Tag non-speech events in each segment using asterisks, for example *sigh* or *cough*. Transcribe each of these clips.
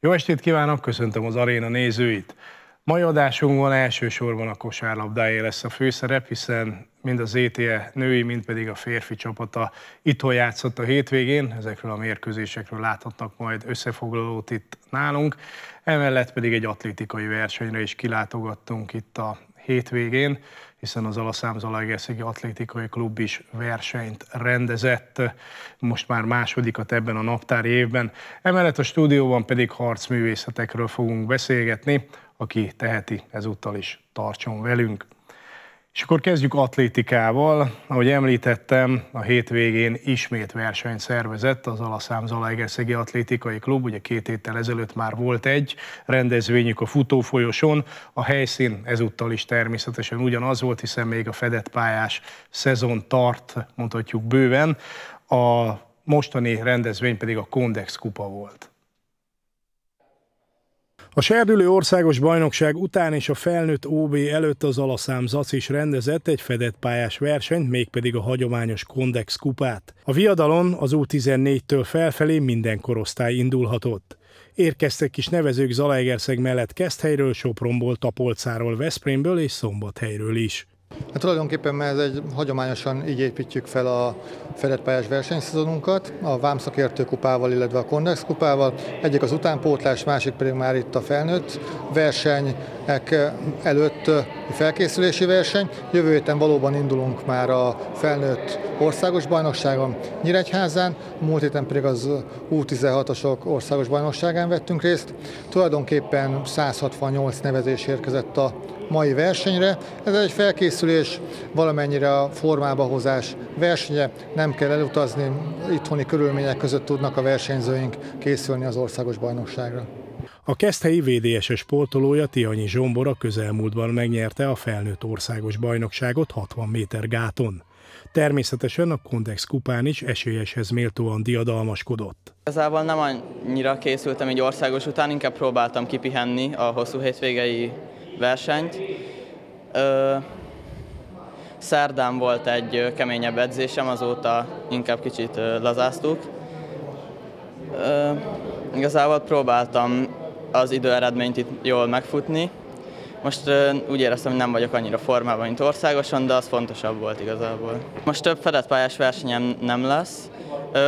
Jó estét kívánok, köszöntöm az aréna nézőit. Mai adásunkban elsősorban a kosárlabdáé lesz a főszerep, hiszen mind az ETE e női, mind pedig a férfi csapata itthon játszott a hétvégén. Ezekről a mérkőzésekről láthatnak majd összefoglalót itt nálunk. Emellett pedig egy atlétikai versenyre is kilátogattunk itt a hétvégén hiszen az Zalaegerszegi Atlétikai Klub is versenyt rendezett, most már másodikat ebben a naptári évben. Emellett a stúdióban pedig harcművészetekről fogunk beszélgetni, aki teheti ezúttal is tartson velünk. És akkor kezdjük atlétikával. Ahogy említettem, a hétvégén ismét versenyt szervezett az Alaszám Zalaegerszegi Atlétikai Klub, ugye két héttel ezelőtt már volt egy rendezvényük a futófolyoson. A helyszín ezúttal is természetesen ugyanaz volt, hiszen még a fedett pályás szezon tart, mondhatjuk bőven. A mostani rendezvény pedig a Kondex Kupa volt. A serdülő országos bajnokság után és a felnőtt OB előtt az Alaszám Zac is rendezett egy fedett pályás versenyt, mégpedig a hagyományos Kondex kupát. A viadalon az U14-től felfelé minden korosztály indulhatott. Érkeztek is nevezők Zalaegerszeg mellett Keszthelyről, Sopronból, Tapolcáról, Veszprémből és Szombathelyről is. Hát tulajdonképpen mert ez egy hagyományosan így építjük fel a fedett pályás versenyszezonunkat, a Vámszakértő kupával, illetve a Kondex kupával. Egyik az utánpótlás, másik pedig már itt a felnőtt versenyek előtt felkészülési verseny. Jövő héten valóban indulunk már a felnőtt országos bajnokságon Nyíregyházán, múlt héten pedig az U16-osok országos bajnokságán vettünk részt. Tulajdonképpen 168 nevezés érkezett a mai versenyre. Ez egy felkészülés, valamennyire a formába hozás versenye, nem kell elutazni, itthoni körülmények között tudnak a versenyzőink készülni az országos bajnokságra. A keszthelyi VDS-es sportolója Tihanyi Zsombora közelmúltban megnyerte a felnőtt országos bajnokságot 60 méter gáton. Természetesen a Kondex kupán is esélyeshez méltóan diadalmaskodott. Igazából nem annyira készültem egy országos után, inkább próbáltam kipihenni a hosszú hétvégei versenyt. Ö, szerdán volt egy keményebb edzésem, azóta inkább kicsit lazáztuk. Ö, igazából próbáltam az időeredményt itt jól megfutni. Most ö, úgy éreztem, hogy nem vagyok annyira formában, mint országosan, de az fontosabb volt igazából. Most több fedett pályás versenyem nem lesz,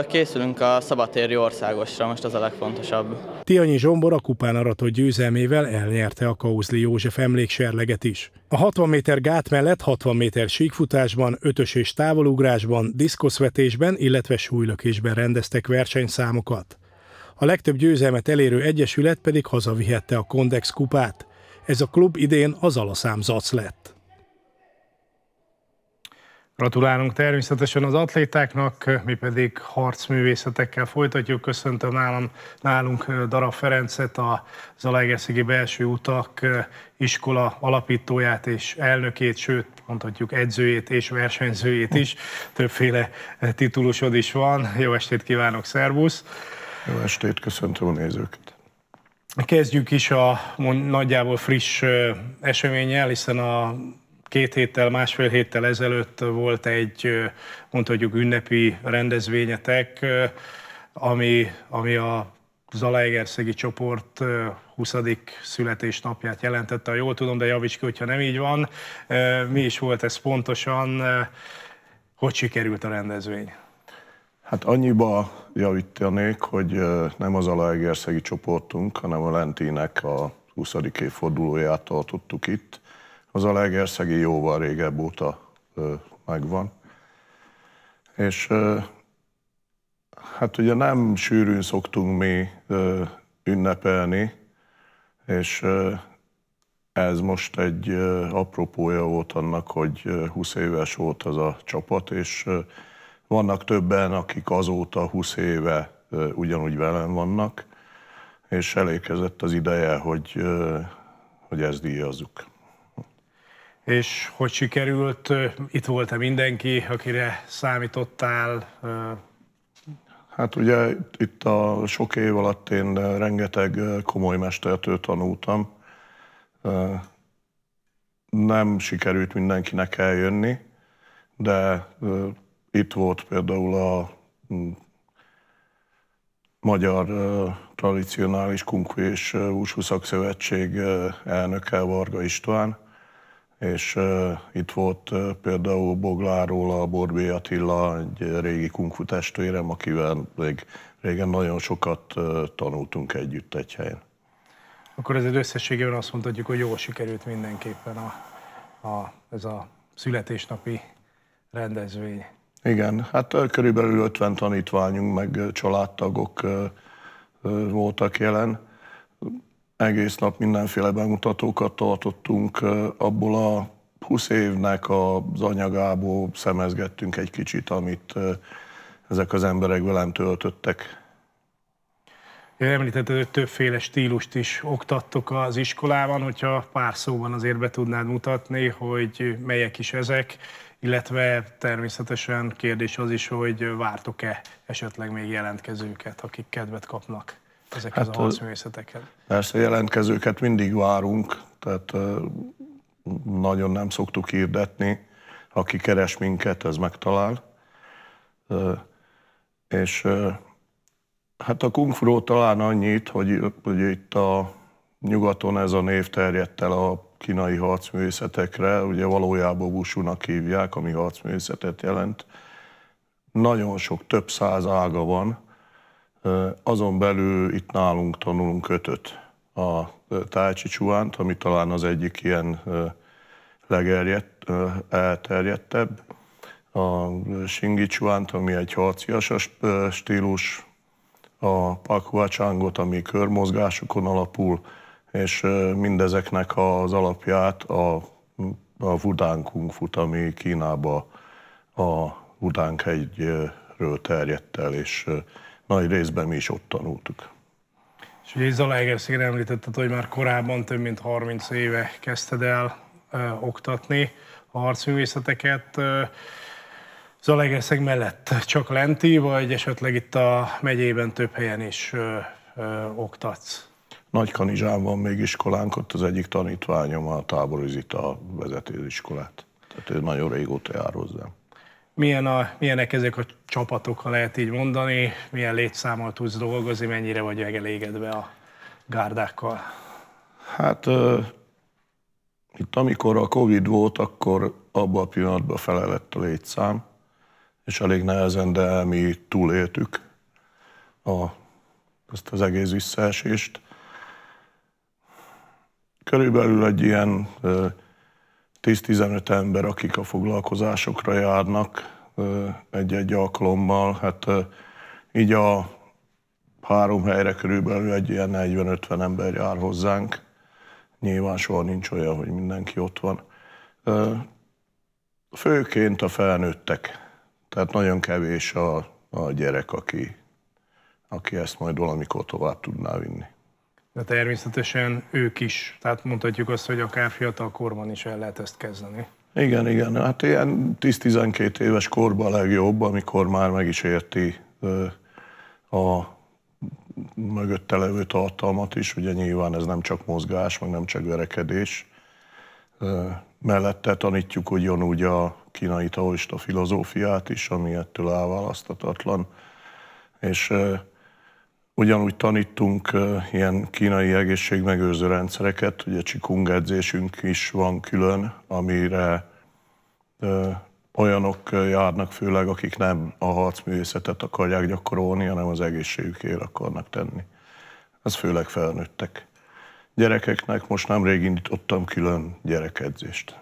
Készülünk a szabadtéri országosra, most az a legfontosabb. Tianyi Zsombor a kupán aratott győzelmével elnyerte a Kauzli József emlékserleget is. A 60 méter gát mellett 60 méter síkfutásban, ötös és távolugrásban, diszkoszvetésben, illetve súlylökésben rendeztek versenyszámokat. A legtöbb győzelmet elérő egyesület pedig hazavihette a Kondex kupát. Ez a klub idén az zac lett. Gratulálunk természetesen az atlétáknak, mi pedig harcművészetekkel folytatjuk. Köszöntöm nálam, nálunk Dara Ferencet, a Zalaegerszegi Belső Utak iskola alapítóját és elnökét, sőt, mondhatjuk edzőjét és versenyzőjét is. Többféle titulusod is van. Jó estét kívánok, szervusz! Jó estét, köszöntöm a nézőket! Kezdjük is a nagyjából friss eseménnyel, hiszen a két héttel, másfél héttel ezelőtt volt egy, mondhatjuk, ünnepi rendezvényetek, ami, ami a Zalaegerszegi csoport 20. születésnapját jelentette, ha jól tudom, de javíts ki, hogyha nem így van. Mi is volt ez pontosan? Hogy sikerült a rendezvény? Hát annyiba javítanék, hogy nem az zalaegerszegi csoportunk, hanem a lentinek a 20. évfordulóját tartottuk itt az legerszegi jóval régebb óta megvan. És hát ugye nem sűrűn szoktunk mi ünnepelni, és ez most egy apropója volt annak, hogy 20 éves volt az a csapat, és vannak többen, akik azóta 20 éve ugyanúgy velem vannak, és elékezett az ideje, hogy, hogy ezt díjazzuk és hogy sikerült? Itt volt-e mindenki, akire számítottál? Hát ugye itt a sok év alatt én rengeteg komoly mestertől tanultam. Nem sikerült mindenkinek eljönni, de itt volt például a Magyar Tradicionális Kunku és Húshuszak Szövetség elnöke Varga István, és uh, itt volt uh, például Bogláról a Borbé Attila, egy régi kungfu testvérem, akivel még régen nagyon sokat uh, tanultunk együtt egy helyen. Akkor ez az összességében azt mondhatjuk, hogy jól sikerült mindenképpen a, a, ez a születésnapi rendezvény. Igen, hát körülbelül 50 tanítványunk, meg családtagok voltak jelen egész nap mindenféle bemutatókat tartottunk, abból a 20 évnek az anyagából szemezgettünk egy kicsit, amit ezek az emberek velem töltöttek. Említetted, hogy többféle stílust is oktattok az iskolában, hogyha pár szóban azért be tudnád mutatni, hogy melyek is ezek, illetve természetesen kérdés az is, hogy vártok-e esetleg még jelentkezőket, akik kedvet kapnak ezekhez hát, az arcművészeteket? Persze jelentkezőket mindig várunk, tehát nagyon nem szoktuk hirdetni. Aki keres minket, ez megtalál. És hát a Kung Fu talán annyit, hogy, hogy itt a nyugaton ez a név terjedt el a kínai harcművészetekre, ugye valójában busunak hívják, ami harcművészetet jelent. Nagyon sok, több száz ága van, azon belül itt nálunk tanulunk kötött a csuánt, ami talán az egyik ilyen legerjedt, elterjedtebb. A csuánt, ami egy harcias stílus, a pakuácsángot, ami körmozgásokon alapul, és mindezeknek az alapját a, a Wudang Kung Fut, ami Kínába a Wudang egyről terjedt el, és nagy részben mi is ott tanultuk. És ugye Zalaegerszégre említetted, hogy már korábban több mint 30 éve kezdted el ö, oktatni a harcművészeteket. Zalaegerszeg mellett csak lenti, vagy esetleg itt a megyében több helyen is ö, ö, oktatsz? Nagy Kanizsán van még iskolánk, ott az egyik tanítványom a táborizita vezetőiskolát. Tehát ő nagyon régóta jár hozzám milyen a, milyenek ezek a csapatok, ha lehet így mondani, milyen létszámmal tudsz dolgozni, mennyire vagy elégedve a gárdákkal? Hát uh, itt amikor a Covid volt, akkor abban a pillanatban felelett a létszám, és elég nehezen, de mi túléltük a, ezt az egész visszaesést. Körülbelül egy ilyen uh, 10-15 ember, akik a foglalkozásokra járnak egy-egy alkalommal, hát így a három helyre körülbelül egy ilyen 40-50 ember jár hozzánk. Nyilván soha nincs olyan, hogy mindenki ott van. Főként a felnőttek, tehát nagyon kevés a, a gyerek, aki, aki ezt majd valamikor tovább tudná vinni de természetesen ők is. Tehát mondhatjuk azt, hogy akár fiatal korban is el lehet ezt kezdeni. Igen, igen. Hát ilyen 10-12 éves korban a legjobb, amikor már meg is érti a mögötte levő tartalmat is. Ugye nyilván ez nem csak mozgás, meg nem csak verekedés. Mellette tanítjuk ugyanúgy a kínai taoista filozófiát is, ami ettől elválaszthatatlan. És Ugyanúgy tanítunk ilyen kínai egészségmegőrző rendszereket, ugye csikung edzésünk is van külön, amire olyanok járnak főleg, akik nem a harcművészetet akarják gyakorolni, hanem az egészségükért akarnak tenni. Ez főleg felnőttek. Gyerekeknek most nemrég indítottam külön gyerekedzést.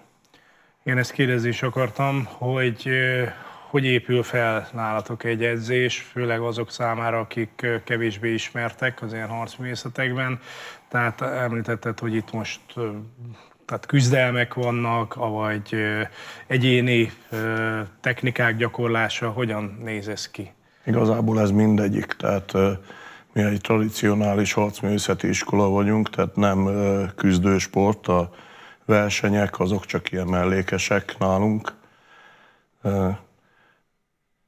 Én ezt kérdezni akartam, hogy hogy épül fel nálatok egy edzés, főleg azok számára, akik kevésbé ismertek az ilyen harcművészetekben. Tehát említetted, hogy itt most tehát küzdelmek vannak, vagy egyéni technikák gyakorlása, hogyan néz ez ki? Igazából ez mindegyik, tehát mi egy tradicionális harcművészeti iskola vagyunk, tehát nem küzdősport, a versenyek azok csak ilyen mellékesek nálunk.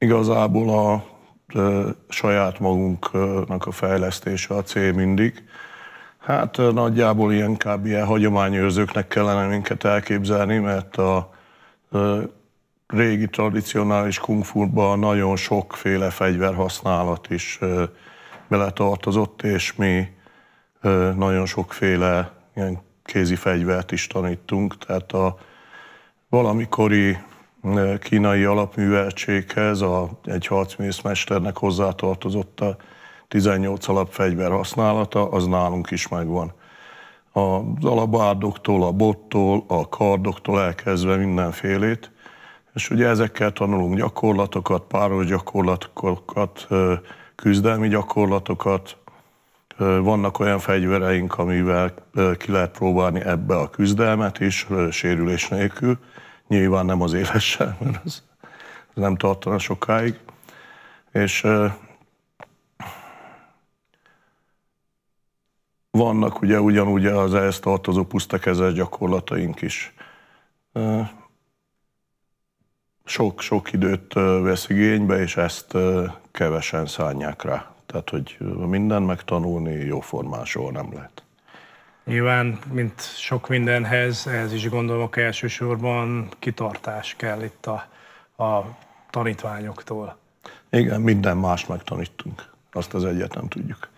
Igazából a saját magunknak a fejlesztése a cél mindig. Hát nagyjából ilyen kb. ilyen hagyományőrzőknek kellene minket elképzelni, mert a régi tradicionális kung nagyon sokféle fegyverhasználat is beletartozott, és mi nagyon sokféle ilyen kézi fegyvert is tanítunk, tehát a valamikori kínai alapműveltséghez, a, egy harcmészmesternek hozzátartozott a 18 alapfegyver használata, az nálunk is megvan. Az alabárdoktól, a bottól, a kardoktól elkezdve mindenfélét, és ugye ezekkel tanulunk gyakorlatokat, páros gyakorlatokat, küzdelmi gyakorlatokat, vannak olyan fegyvereink, amivel ki lehet próbálni ebbe a küzdelmet is, sérülés nélkül, nyilván nem az élessel, mert az, nem tartana sokáig. És vannak ugye ugyanúgy az ehhez tartozó pusztakezes gyakorlataink is. Sok-sok időt vesz igénybe, és ezt kevesen szánják rá. Tehát, hogy mindent megtanulni jóformán soha nem lehet. Nyilván, mint sok mindenhez, ez is gondolom hogy elsősorban kitartás kell itt a, a tanítványoktól. Igen, minden más megtanítunk. Azt az egyet nem tudjuk.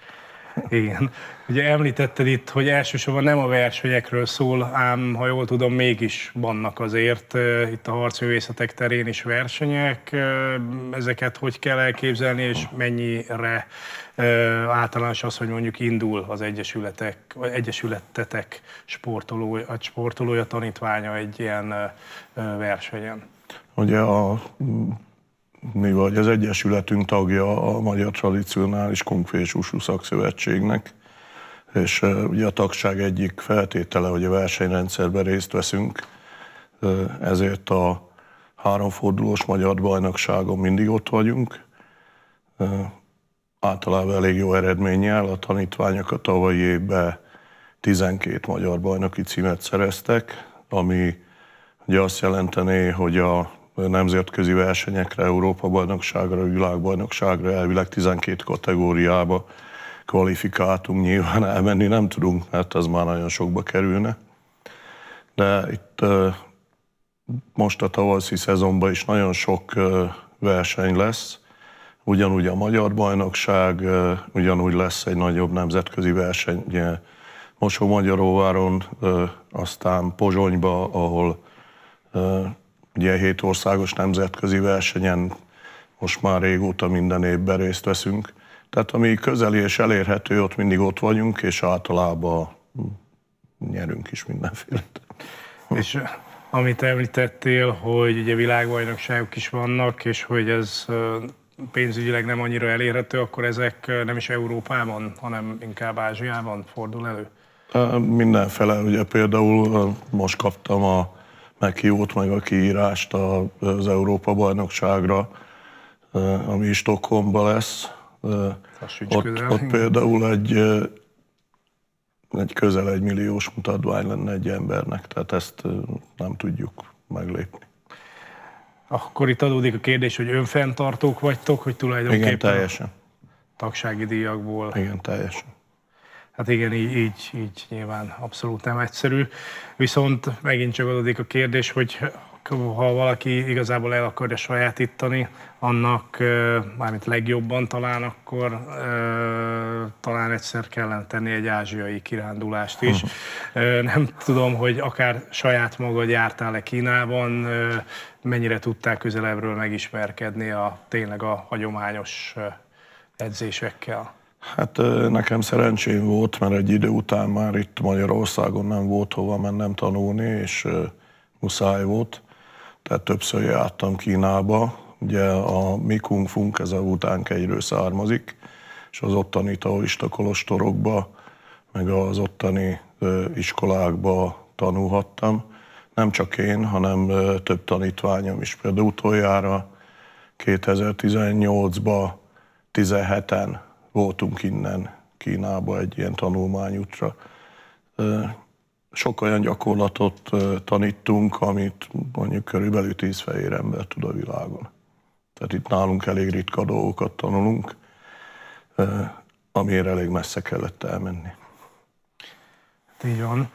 Igen. Ugye említetted itt, hogy elsősorban nem a versenyekről szól, ám ha jól tudom, mégis vannak azért itt a harcművészetek terén is versenyek. Ezeket hogy kell elképzelni, és mennyire általános az, hogy mondjuk indul az egyesületek, vagy egyesületetek sportolója, sportolója, tanítványa egy ilyen versenyen? Ugye a mi vagy az Egyesületünk tagja a Magyar Tradicionális Kunkfés Szakszövetségnek, és ugye a tagság egyik feltétele, hogy a versenyrendszerben részt veszünk, ezért a háromfordulós magyar bajnokságon mindig ott vagyunk. Általában elég jó eredménnyel a tanítványok a tavalyi évben 12 magyar bajnoki címet szereztek, ami ugye azt jelentené, hogy a nemzetközi versenyekre, Európa-bajnokságra, világbajnokságra, elvileg 12 kategóriába kvalifikáltunk, nyilván elmenni nem tudunk, mert ez már nagyon sokba kerülne. De itt most a tavaszi szezonban is nagyon sok verseny lesz, ugyanúgy a magyar bajnokság, ugyanúgy lesz egy nagyobb nemzetközi verseny Mosó-Magyaróváron, aztán Pozsonyba, ahol ugye hét országos nemzetközi versenyen most már régóta minden évben részt veszünk. Tehát ami közeli és elérhető, ott mindig ott vagyunk, és általában nyerünk is mindenféle. *laughs* És eh, amit említettél, hogy ugye világbajnokságok is vannak, és hogy ez eh, pénzügyileg nem annyira elérhető, akkor ezek eh, nem is Európában, hanem inkább Ázsiában fordul elő? Mindenfele, ugye például most kaptam a neki jót, meg a kiírást az Európa-bajnokságra, ami is Stockholmba lesz. Ott, ott például egy, egy közel egy milliós mutatvány lenne egy embernek, tehát ezt nem tudjuk meglépni. Akkor itt adódik a kérdés, hogy önfenntartók vagytok, hogy tulajdonképpen Igen, teljesen. tagsági díjakból. Igen, teljesen. Hát igen, így, így, így nyilván abszolút nem egyszerű. Viszont megint csak adódik a kérdés, hogy ha valaki igazából el akarja sajátítani, annak mármint legjobban talán, akkor talán egyszer kellene tenni egy ázsiai kirándulást is. Hm. Nem tudom, hogy akár saját maga jártál e Kínában, mennyire tudták közelebbről megismerkedni a tényleg a hagyományos edzésekkel. Hát nekem szerencsém volt, mert egy idő után már itt Magyarországon nem volt hova mennem tanulni, és muszáj volt. Tehát többször jártam Kínába. Ugye a mi kung funk ez a utánkegyről származik, és az ottani taoista kolostorokba, meg az ottani iskolákba tanulhattam. Nem csak én, hanem több tanítványom is. Például utoljára 2018-ban 17-en voltunk innen Kínába egy ilyen tanulmányútra. Sok olyan gyakorlatot tanítunk, amit mondjuk körülbelül tíz fehér ember tud a világon. Tehát itt nálunk elég ritka dolgokat tanulunk, amire elég messze kellett elmenni. Így van.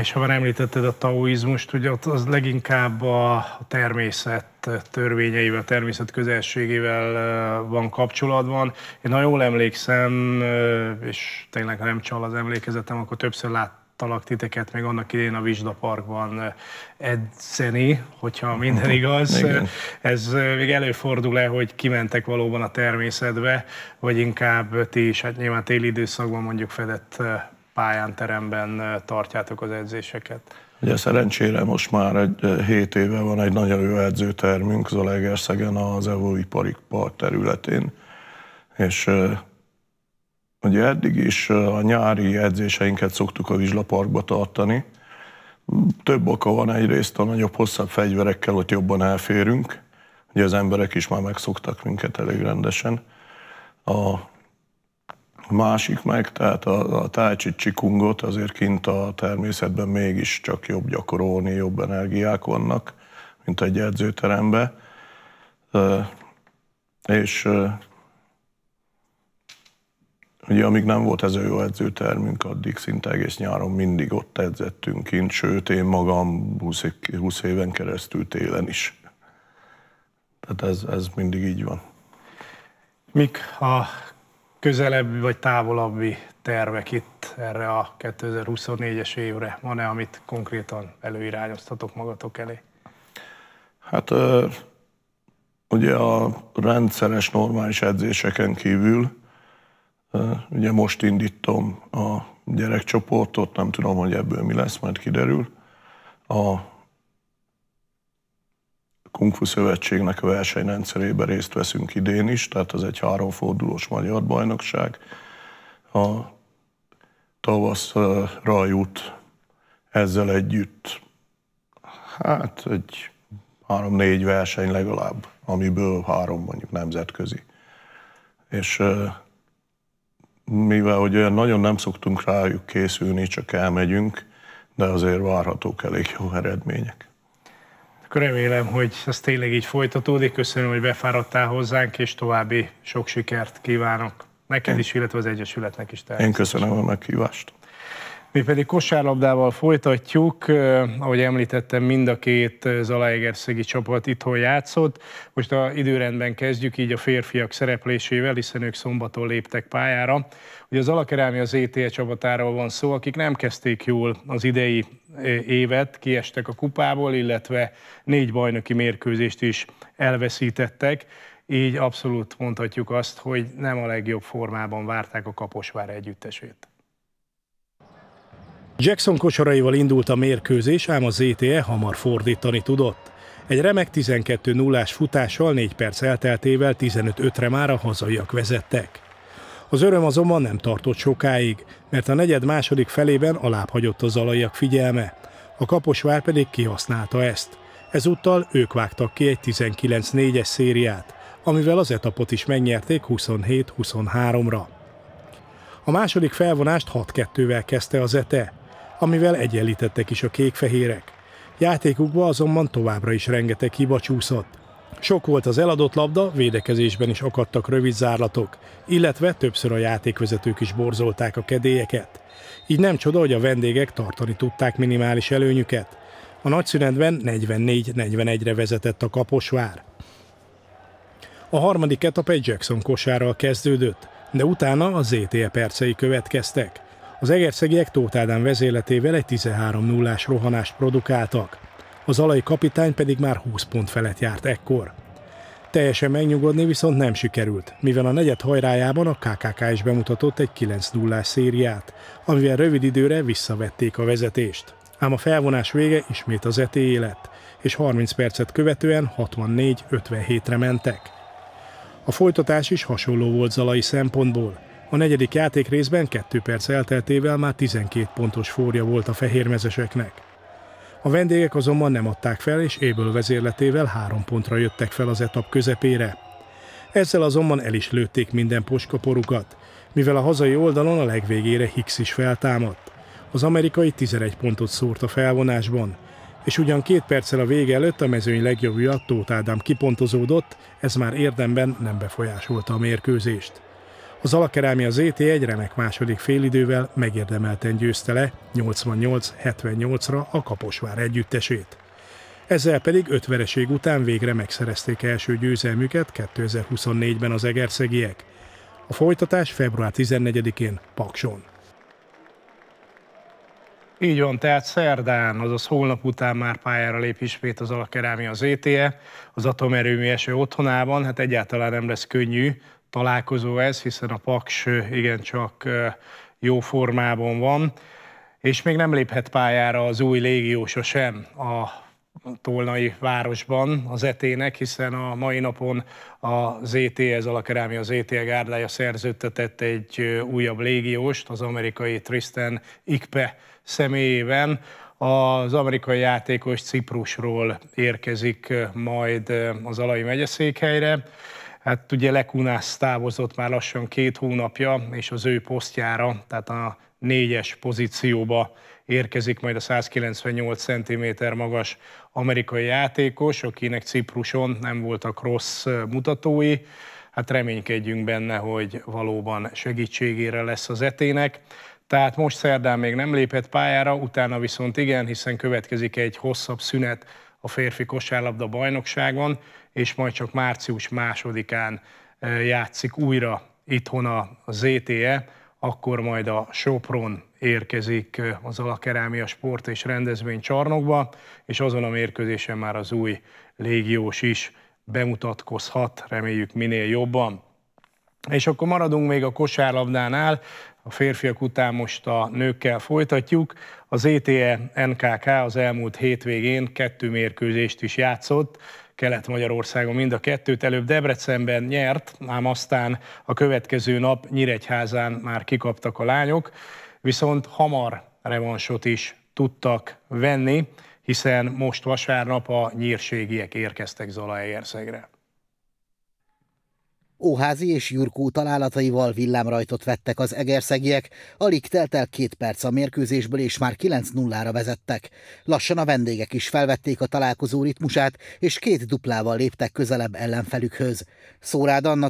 És ha már említetted a taoizmust, ugye ott az leginkább a természet törvényeivel, természet közelségével van kapcsolatban. Én ha jól emlékszem, és tényleg ha nem csal az emlékezetem, akkor többször láttalak titeket még annak idén a Vizsda Parkban edzeni, hogyha minden *laughs* igaz. Ez még előfordul-e, hogy kimentek valóban a természetbe, vagy inkább ti is, hát nyilván téli időszakban mondjuk fedett pályán, teremben tartjátok az edzéseket? Ugye szerencsére most már egy 7 eh, éve van egy nagyon jó edzőtermünk Zalaegerszegen az EVO ipari park területén, és eh, ugye eddig is eh, a nyári edzéseinket szoktuk a Parkba tartani. Több oka van egyrészt, a nagyobb, hosszabb fegyverekkel ott jobban elférünk, ugye az emberek is már megszoktak minket elég rendesen. A a másik meg, tehát a, a tájcsi csikungot azért kint a természetben mégis csak jobb gyakorolni, jobb energiák vannak, mint egy edzőterembe. És Ugye amíg nem volt ez a jó edzőtermünk, addig szinte egész nyáron mindig ott edzettünk kint, sőt én magam 20, 20 éven keresztül télen is. Tehát ez, ez mindig így van. Mik a közelebbi vagy távolabbi tervek itt erre a 2024-es évre? Van-e, amit konkrétan előirányoztatok magatok elé? Hát ugye a rendszeres normális edzéseken kívül ugye most indítom a gyerekcsoportot, nem tudom, hogy ebből mi lesz, majd kiderül. A Kung Fu Szövetségnek a versenyrendszerében részt veszünk idén is, tehát ez egy háromfordulós magyar bajnokság. A tavaszra jut ezzel együtt, hát egy három-négy verseny legalább, amiből három mondjuk nemzetközi. És mivel hogy olyan nagyon nem szoktunk rájuk készülni, csak elmegyünk, de azért várhatók elég jó eredmények. Akkor remélem, hogy ez tényleg így folytatódik. Köszönöm, hogy befáradtál hozzánk, és további sok sikert kívánok neked is, illetve az Egyesületnek is. Én köszönöm a meghívást. Mi pedig kosárlabdával folytatjuk, ahogy említettem, mind a két Zalaegerszegi csapat itthon játszott. Most a időrendben kezdjük így a férfiak szereplésével, hiszen ők szombaton léptek pályára. Ugye az Alakerámia ETE csapatáról van szó, akik nem kezdték jól az idei évet kiestek a kupából, illetve négy bajnoki mérkőzést is elveszítettek, így abszolút mondhatjuk azt, hogy nem a legjobb formában várták a Kaposvár együttesét. Jackson kosaraival indult a mérkőzés, ám a ZTE hamar fordítani tudott. Egy remek 12-0-ás futással 4 perc elteltével 15-5-re már a hazaiak vezettek. Az öröm azonban nem tartott sokáig, mert a negyed második felében hagyott a zalaiak figyelme. A Kaposvár pedig kihasználta ezt. Ezúttal ők vágtak ki egy 19-4-es szériát, amivel az etapot is megnyerték 27-23-ra. A második felvonást 6-2-vel kezdte az ETE, amivel egyenlítettek is a kékfehérek. Játékukba azonban továbbra is rengeteg hiba csúszott, sok volt az eladott labda, védekezésben is akadtak rövid zárlatok, illetve többször a játékvezetők is borzolták a kedélyeket. Így nem csoda, hogy a vendégek tartani tudták minimális előnyüket. A nagyszünetben 44-41-re vezetett a Kaposvár. A harmadik etap egy Jackson kosárral kezdődött, de utána a ZTE percei következtek. Az egerszegiek Tóth Ádám vezéletével egy 13 0 ás rohanást produkáltak az alai kapitány pedig már 20 pont felett járt ekkor. Teljesen megnyugodni viszont nem sikerült, mivel a negyed hajrájában a KKK is bemutatott egy 9 0 szériát, amivel rövid időre visszavették a vezetést. Ám a felvonás vége ismét az etéé lett, és 30 percet követően 64-57-re mentek. A folytatás is hasonló volt Zalai szempontból. A negyedik játék részben 2 perc elteltével már 12 pontos forja volt a fehérmezeseknek. A vendégek azonban nem adták fel, és Éből vezérletével három pontra jöttek fel az etap közepére. Ezzel azonban el is lőtték minden poskaporukat, mivel a hazai oldalon a legvégére Hicks is feltámadt. Az amerikai 11 pontot szórt a felvonásban, és ugyan két perccel a vége előtt a mezőny legjobbja Tóth Ádám kipontozódott, ez már érdemben nem befolyásolta a mérkőzést. Az az ZT egy remek második félidővel megérdemelten győzte le 88-78-ra a Kaposvár együttesét. Ezzel pedig öt vereség után végre megszerezték első győzelmüket 2024-ben az egerszegiek. A folytatás február 14-én Pakson. Így van, tehát szerdán, azaz holnap után már pályára lép ismét az az ETE, az atomerőmű eső otthonában, hát egyáltalán nem lesz könnyű, találkozó ez, hiszen a Paks igencsak jó formában van, és még nem léphet pályára az új légiósa sem a tolnai városban az etének, hiszen a mai napon a ZT, ez a kerámia ZT gárdája szerződtetett egy újabb légióst az amerikai Tristan Ikpe személyében. Az amerikai játékos Ciprusról érkezik majd az Alai megyeszékhelyre. Hát ugye Lekunász távozott már lassan két hónapja, és az ő posztjára, tehát a négyes pozícióba érkezik majd a 198 cm magas amerikai játékos, akinek Cipruson nem voltak rossz mutatói. Hát reménykedjünk benne, hogy valóban segítségére lesz az etének. Tehát most szerdán még nem lépett pályára, utána viszont igen, hiszen következik egy hosszabb szünet a férfi kosárlabda bajnokságon, és majd csak március másodikán e, játszik újra itthon a ZTE, akkor majd a Sopron érkezik e, az Alakerámia Sport és Rendezvény csarnokba, és azon a mérkőzésen már az új légiós is bemutatkozhat, reméljük minél jobban. És akkor maradunk még a kosárlabdánál, a férfiak után most a nőkkel folytatjuk. Az ETE NKK az elmúlt hétvégén kettő mérkőzést is játszott, Kelet-Magyarországon mind a kettőt. Előbb Debrecenben nyert, ám aztán a következő nap Nyíregyházán már kikaptak a lányok, viszont hamar revansot is tudtak venni, hiszen most vasárnap a nyírségiek érkeztek Zalaegerszegre. Óházi és Jurkó találataival villámrajtot vettek az egerszegiek, alig telt el két perc a mérkőzésből, és már 9-0-ra vezettek. Lassan a vendégek is felvették a találkozó ritmusát, és két duplával léptek közelebb ellenfelükhöz. Szórád Anna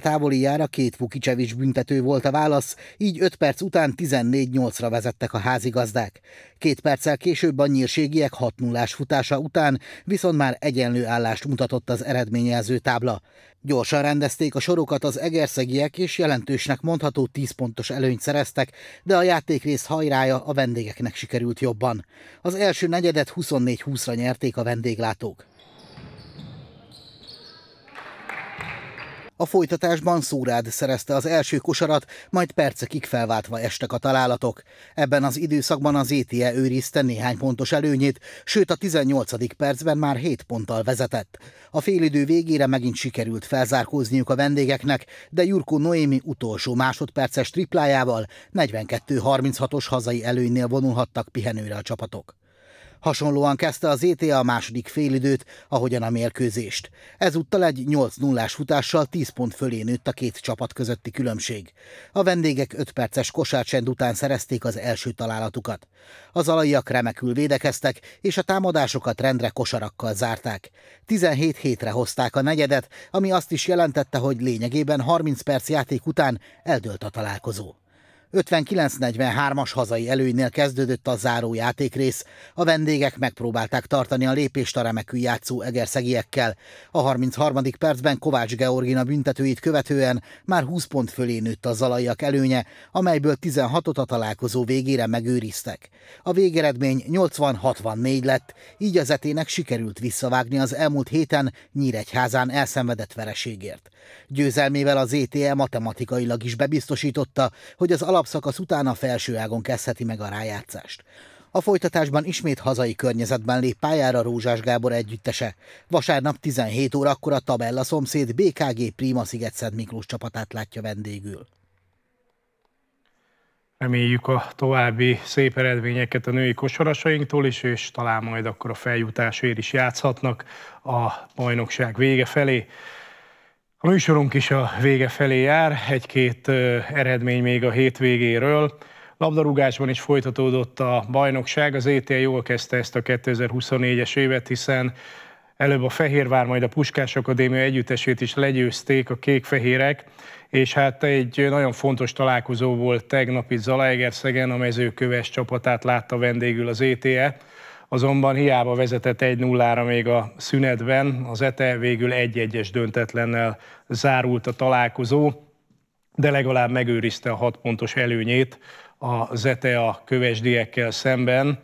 a két Vukicevics büntető volt a válasz, így 5 perc után 14-8-ra vezettek a házigazdák. Két perccel később a nyírségiek 6 0 futása után viszont már egyenlő állást mutatott az eredményjelző tábla. Gyorsan rendezték a sorokat az egerszegiek, és jelentősnek mondható 10 pontos előnyt szereztek, de a játékrész hajrája a vendégeknek sikerült jobban. Az első negyedet 24-20-ra nyerték a vendéglátók. A folytatásban szórád szerezte az első kosarat, majd percekig felváltva estek a találatok. Ebben az időszakban az ETE e őrizte néhány pontos előnyét, sőt a 18. percben már 7 ponttal vezetett. A félidő végére megint sikerült felzárkózniuk a vendégeknek, de Jurko Noémi utolsó másodperces triplájával 42-36-os hazai előnynél vonulhattak pihenőre a csapatok. Hasonlóan kezdte az ETA a második félidőt, ahogyan a mérkőzést. Ezúttal egy 8-0-ás futással 10 pont fölé nőtt a két csapat közötti különbség. A vendégek 5 perces kosárcsend után szerezték az első találatukat. Az alaiak remekül védekeztek, és a támadásokat rendre kosarakkal zárták. 17 hétre hozták a negyedet, ami azt is jelentette, hogy lényegében 30 perc játék után eldőlt a találkozó. 59-43-as hazai előnynél kezdődött a záró játékrész. A vendégek megpróbálták tartani a lépést a remekül játszó egerszegiekkel. A 33. percben Kovács Georgina büntetőit követően már 20 pont fölé nőtt a zalaiak előnye, amelyből 16-ot a találkozó végére megőriztek. A végeredmény 80-64 lett, így az etének sikerült visszavágni az elmúlt héten Nyíregyházán elszenvedett vereségért. Győzelmével az ETE e matematikailag is bebiztosította, hogy az alap alapszakasz után a felsőágon kezdheti meg a rájátszást. A folytatásban ismét hazai környezetben lép pályára Rózsás Gábor együttese. Vasárnap 17 órakor a tabella szomszéd BKG Prima Sziget Miklós csapatát látja vendégül. Reméljük a további szép eredményeket a női kosarasainktól is, és talán majd akkor a feljutásért is játszhatnak a bajnokság vége felé. A műsorunk is a vége felé jár, egy-két eredmény még a hétvégéről. Labdarúgásban is folytatódott a bajnokság, az ETL jól kezdte ezt a 2024-es évet, hiszen előbb a Fehérvár, majd a Puskás Akadémia együttesét is legyőzték a kék-fehérek, és hát egy nagyon fontos találkozó volt tegnap itt Zalaegerszegen, a mezőköves csapatát látta vendégül az ETL azonban hiába vezetett 1-0-ra még a szünetben, az ETE végül 1-1-es döntetlennel zárult a találkozó, de legalább megőrizte a 6 pontos előnyét a Zete a kövesdiekkel szemben,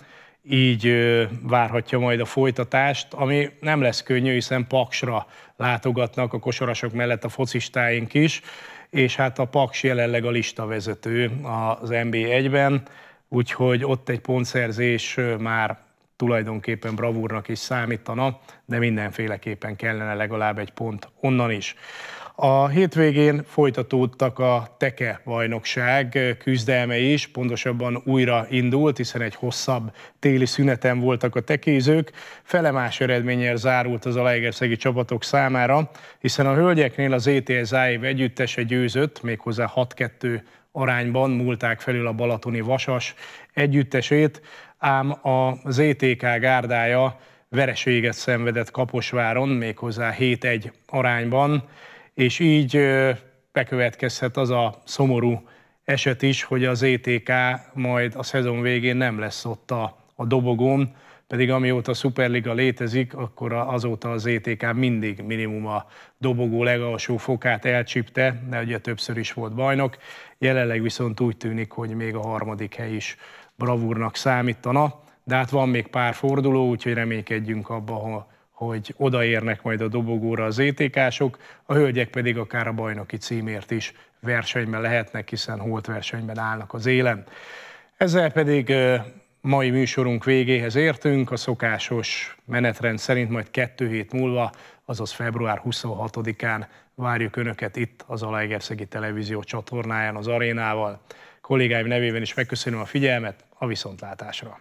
így várhatja majd a folytatást, ami nem lesz könnyű, hiszen Paksra látogatnak a kosarasok mellett a focistáink is, és hát a Paks jelenleg a listavezető az NB1-ben, úgyhogy ott egy pontszerzés már tulajdonképpen bravúrnak is számítana, de mindenféleképpen kellene legalább egy pont onnan is. A hétvégén folytatódtak a teke bajnokság küzdelme is, pontosabban újra indult, hiszen egy hosszabb téli szüneten voltak a tekézők. Felemás eredménnyel zárult az alaegerszegi csapatok számára, hiszen a hölgyeknél az ETS AIV együttese győzött, méghozzá 6-2 arányban múlták felül a balatoni vasas együttesét, ám a ZTK e gárdája vereséget szenvedett Kaposváron, méghozzá 7-1 arányban, és így bekövetkezhet az a szomorú eset is, hogy az ETK majd a szezon végén nem lesz ott a, a dobogón, pedig amióta a Superliga létezik, akkor azóta az ETK mindig minimum a dobogó legalsó fokát elcsípte, de ugye többször is volt bajnok, jelenleg viszont úgy tűnik, hogy még a harmadik hely is bravúrnak számítana, de hát van még pár forduló, úgyhogy reménykedjünk abba, hogy odaérnek majd a dobogóra az étékások, a hölgyek pedig akár a bajnoki címért is versenyben lehetnek, hiszen holt versenyben állnak az élen. Ezzel pedig mai műsorunk végéhez értünk, a szokásos menetrend szerint majd kettő hét múlva azaz február 26-án várjuk Önöket itt az Alaegerszegi Televízió csatornáján, az arénával. Kollégáim nevében is megköszönöm a figyelmet, a viszontlátásra!